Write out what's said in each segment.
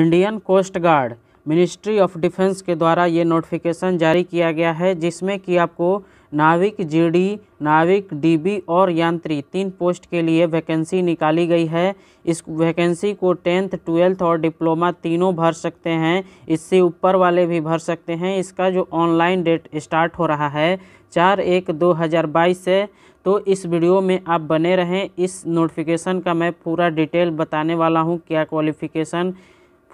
Indian Coast Guard Ministry of Defence के द्वारा ये नोटिफिकेशन जारी किया गया है जिसमें कि आपको नाविक जीडी, नाविक डीबी और यांत्री तीन पोस्ट के लिए वैकेंसी निकाली गई है इस वैकेंसी को टेंथ ट्वेल्थ और डिप्लोमा तीनों भर सकते हैं इससे ऊपर वाले भी भर सकते हैं इसका जो ऑनलाइन डेट स्टार्ट हो रहा है चार एक दो हज़ार बाईस से तो इस वीडियो में आप बने रहें इस नोटिफिकेशन का मैं पूरा डिटेल बताने वाला हूँ क्या क्वालिफ़िकेशन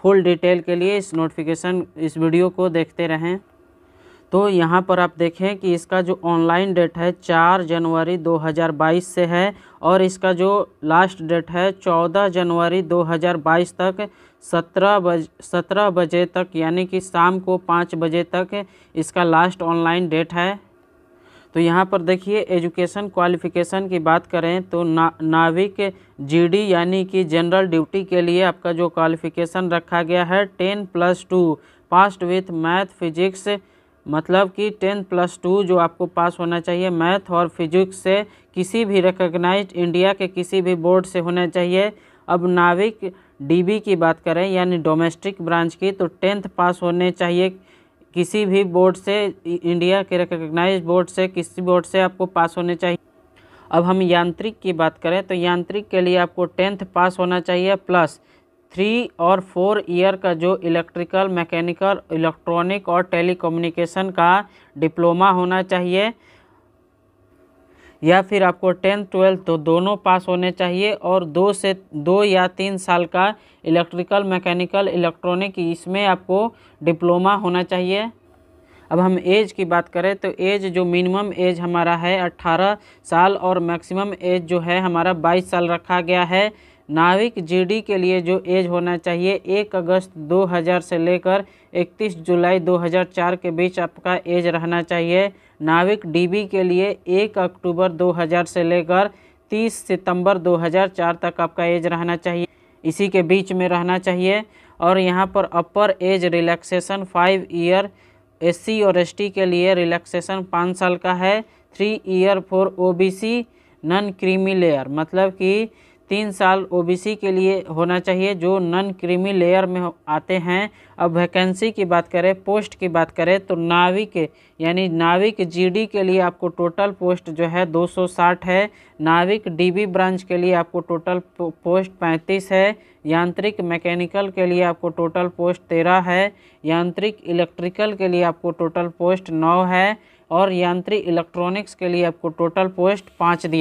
फुल डिटेल के लिए इस नोटिफिकेशन इस वीडियो को देखते रहें तो यहाँ पर आप देखें कि इसका जो ऑनलाइन डेट है चार जनवरी 2022 से है और इसका जो लास्ट डेट है चौदह जनवरी 2022 तक सत्रह बज सत्रह बजे तक यानी कि शाम को पाँच बजे तक इसका लास्ट ऑनलाइन डेट है तो यहाँ पर देखिए एजुकेशन क्वालिफ़िकेशन की बात करें तो ना नाविक जीडी यानी कि जनरल ड्यूटी के लिए आपका जो क्वालिफ़िकेशन रखा गया है ten plus two passed with math physics मतलब कि टेन प्लस टू जो आपको पास होना चाहिए मैथ और फिजिक्स से किसी भी रिकग्नाइज इंडिया के किसी भी बोर्ड से होना चाहिए अब नाविक डीबी की बात करें यानी डोमेस्टिक ब्रांच की तो टेंथ पास होने चाहिए किसी भी बोर्ड से इंडिया के रिकग्नाइज बोर्ड से किसी बोर्ड से आपको पास होने चाहिए अब हम यांत्रिक की बात करें तो यांत्रिक के लिए आपको टेंथ पास होना चाहिए प्लस थ्री और फोर ईयर का जो इलेक्ट्रिकल मैकेनिकल इलेक्ट्रॉनिक और टेलीकम्युनिकेशन का डिप्लोमा होना चाहिए या फिर आपको टेंथ ट्वेल्थ तो दोनों पास होने चाहिए और दो से दो या तीन साल का इलेक्ट्रिकल मैकेनिकल इलेक्ट्रॉनिक इसमें आपको डिप्लोमा होना चाहिए अब हम एज की बात करें तो एज जो मिनिमम एज हमारा है 18 साल और मैक्सिमम एज जो है हमारा 22 साल रखा गया है नाविक जीडी के लिए जो एज होना चाहिए एक अगस्त 2000 से लेकर 31 जुलाई 2004 के बीच आपका एज रहना चाहिए नाविक डीबी के लिए एक अक्टूबर 2000 से लेकर 30 सितंबर 2004 तक आपका एज रहना चाहिए इसी के बीच में रहना चाहिए और यहाँ पर upper age relaxation five year SC और एसटी के लिए रिलैक्सेशन पाँच साल का है three year for O non creamy layer मतलब कि तीन साल ओबीसी के लिए होना चाहिए जो नन क्रीमी लेयर में आते हैं अब वैकेंसी की बात करें पोस्ट की बात करें तो नाविक यानी नाविक जीडी के लिए आपको टोटल पोस्ट जो है 260 है नाविक डीबी ब्रांच के लिए आपको टोटल पोस्ट 35 है यांत्रिक मैकेनिकल के लिए आपको टोटल पोस्ट 13 है यांत्रिक इलेक्ट्रिकल के लिए आपको टोटल पोस्ट नौ है और यांत्रिक इलेक्ट्रॉनिक्स के लिए आपको टोटल पोस्ट पाँच दिया